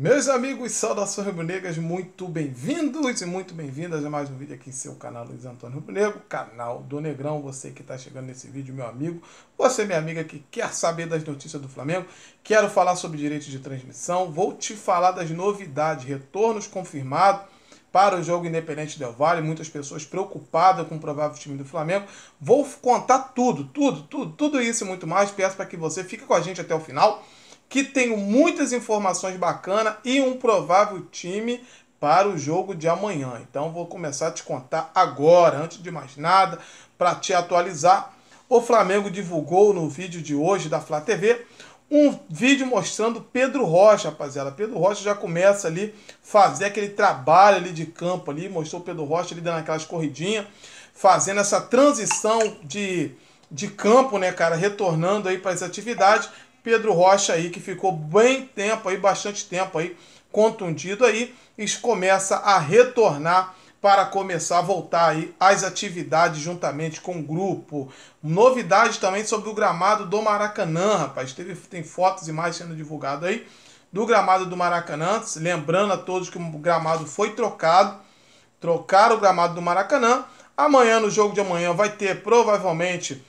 Meus amigos, saudações rubro-negras, muito bem-vindos e muito bem-vindas a mais um vídeo aqui em seu canal Luiz Antônio Rubro-Negro, canal do Negrão. Você que está chegando nesse vídeo, meu amigo, você, minha amiga, que quer saber das notícias do Flamengo, quero falar sobre direitos de transmissão, vou te falar das novidades, retornos confirmados para o jogo Independente Del Vale, muitas pessoas preocupadas com o provável time do Flamengo. Vou contar tudo, tudo, tudo, tudo isso e muito mais. Peço para que você fique com a gente até o final que tenho muitas informações bacanas e um provável time para o jogo de amanhã. Então vou começar a te contar agora, antes de mais nada, para te atualizar. O Flamengo divulgou no vídeo de hoje da Flá TV um vídeo mostrando Pedro Rocha, rapaziada. Pedro Rocha já começa ali fazer aquele trabalho ali de campo ali, mostrou Pedro Rocha ali dando aquelas corridinhas, fazendo essa transição de de campo, né, cara, retornando aí para as atividades Pedro Rocha aí, que ficou bem tempo aí, bastante tempo aí, contundido aí, e começa a retornar para começar a voltar aí as atividades juntamente com o grupo. Novidade também sobre o gramado do Maracanã, rapaz. Teve, tem fotos e mais sendo divulgado aí do gramado do Maracanã. Lembrando a todos que o gramado foi trocado. Trocaram o gramado do Maracanã. Amanhã, no jogo de amanhã, vai ter provavelmente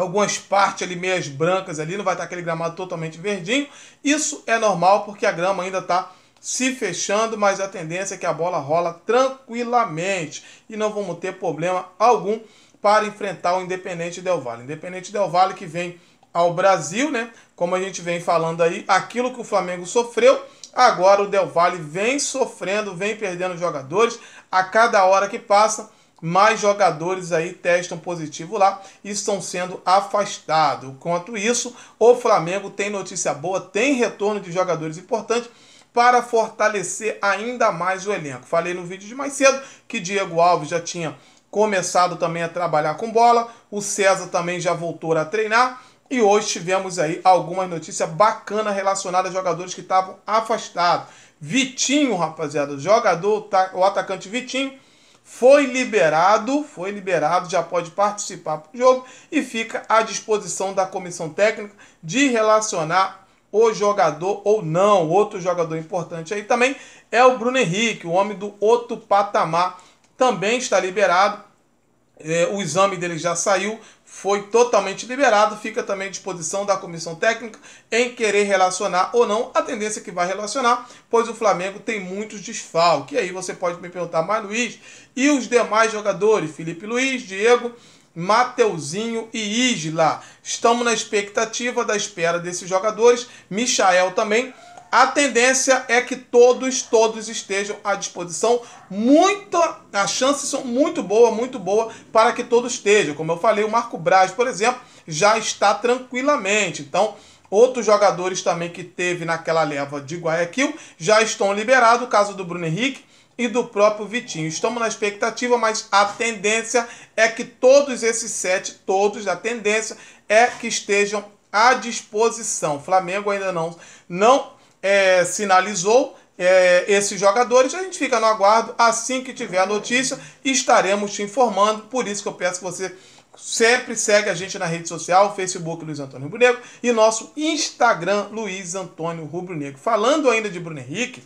algumas partes ali meias brancas ali, não vai estar aquele gramado totalmente verdinho. Isso é normal porque a grama ainda está se fechando, mas a tendência é que a bola rola tranquilamente e não vamos ter problema algum para enfrentar o Independente Del Valle. Independente Del Valle que vem ao Brasil, né? Como a gente vem falando aí, aquilo que o Flamengo sofreu, agora o Del Valle vem sofrendo, vem perdendo jogadores a cada hora que passa mais jogadores aí testam positivo lá e estão sendo afastados. Enquanto isso, o Flamengo tem notícia boa, tem retorno de jogadores importantes para fortalecer ainda mais o elenco. Falei no vídeo de mais cedo que Diego Alves já tinha começado também a trabalhar com bola, o César também já voltou a treinar. E hoje tivemos aí algumas notícias bacanas relacionadas a jogadores que estavam afastados. Vitinho, rapaziada, jogador, tá, o atacante Vitinho, foi liberado, foi liberado, já pode participar do jogo e fica à disposição da comissão técnica de relacionar o jogador ou não. Outro jogador importante aí também é o Bruno Henrique, o homem do outro patamar, também está liberado. É, o exame dele já saiu, foi totalmente liberado, fica também à disposição da comissão técnica em querer relacionar ou não a tendência que vai relacionar, pois o Flamengo tem muitos desfalques. E aí você pode me perguntar, mas Luiz, e os demais jogadores? Felipe Luiz, Diego, Mateuzinho e Isla. Estamos na expectativa da espera desses jogadores, Michael também a tendência é que todos, todos estejam à disposição. Muita, as chances são muito boa, muito boa para que todos estejam. Como eu falei, o Marco Braz, por exemplo, já está tranquilamente. Então, Outros jogadores também que teve naquela leva de Guayaquil já estão liberados, o caso do Bruno Henrique e do próprio Vitinho. Estamos na expectativa, mas a tendência é que todos esses sete, todos, a tendência é que estejam à disposição. Flamengo ainda não, não é, sinalizou é, esses jogadores. A gente fica no aguardo. Assim que tiver a notícia, estaremos te informando. Por isso que eu peço que você sempre segue a gente na rede social, Facebook Luiz Antônio Rubro Negro e nosso Instagram Luiz Antônio Rubro Negro. Falando ainda de Bruno Henrique,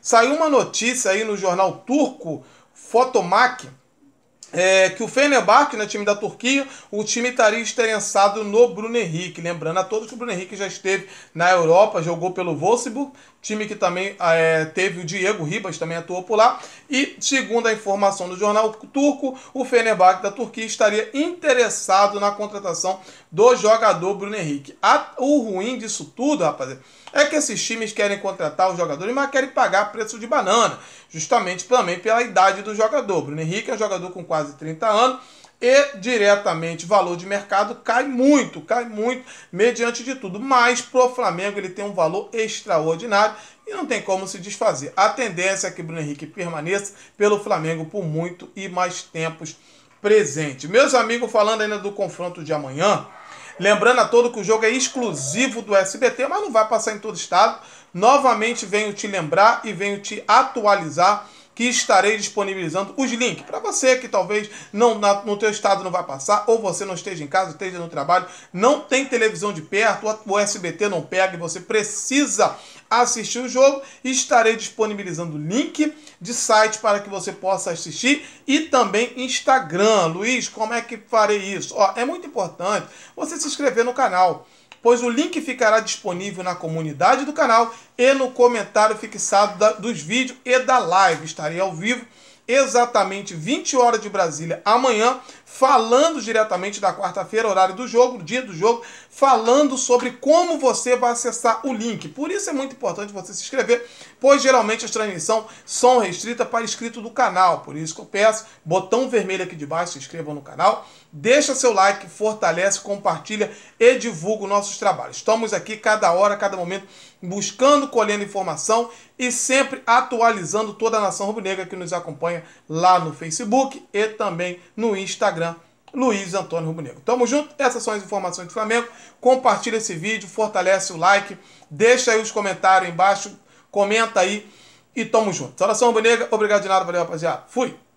saiu uma notícia aí no jornal turco Fotomac, é, que o Fenerbahçe, né, time da Turquia, o time estaria interessado no Bruno Henrique. Lembrando a todos que o Bruno Henrique já esteve na Europa, jogou pelo Wolfsburg, time que também é, teve o Diego Ribas, também atuou por lá. E, segundo a informação do jornal turco, o Fenerbahçe da Turquia estaria interessado na contratação do jogador Bruno Henrique. A, o ruim disso tudo, rapaziada, é que esses times querem contratar os jogadores, mas querem pagar preço de banana, justamente também pela idade do jogador. Bruno Henrique é um jogador com quase quase 30 anos, e diretamente valor de mercado cai muito, cai muito, mediante de tudo. Mas para o Flamengo ele tem um valor extraordinário e não tem como se desfazer. A tendência é que Bruno Henrique permaneça pelo Flamengo por muito e mais tempos presente. Meus amigos, falando ainda do confronto de amanhã, lembrando a todo que o jogo é exclusivo do SBT, mas não vai passar em todo estado. Novamente venho te lembrar e venho te atualizar que estarei disponibilizando os links para você que talvez não na, no teu estado não vai passar ou você não esteja em casa, esteja no trabalho, não tem televisão de perto, o SBT não pega e você precisa assistir o jogo, estarei disponibilizando link de site para que você possa assistir e também Instagram. Luiz, como é que farei isso? Ó, é muito importante você se inscrever no canal pois o link ficará disponível na comunidade do canal e no comentário fixado da, dos vídeos e da live. está estarei ao vivo exatamente 20 horas de Brasília amanhã, falando diretamente da quarta-feira, horário do jogo, dia do jogo, falando sobre como você vai acessar o link. Por isso é muito importante você se inscrever, pois geralmente as transmissões são restritas para inscrito do canal. Por isso que eu peço, botão vermelho aqui de baixo, se inscrevam no canal. Deixa seu like, fortalece, compartilha e divulga os nossos trabalhos. Estamos aqui cada hora, cada momento, buscando, colhendo informação e sempre atualizando toda a nação rubro-negra que nos acompanha lá no Facebook e também no Instagram. Luiz Antônio Rubro-Negro. Tamo junto, essas são as informações do Flamengo. Compartilha esse vídeo, fortalece o like, deixa aí os comentários embaixo, comenta aí e tamo junto. Saudação Rubro-Negra, obrigado de nada, valeu rapaziada. Fui!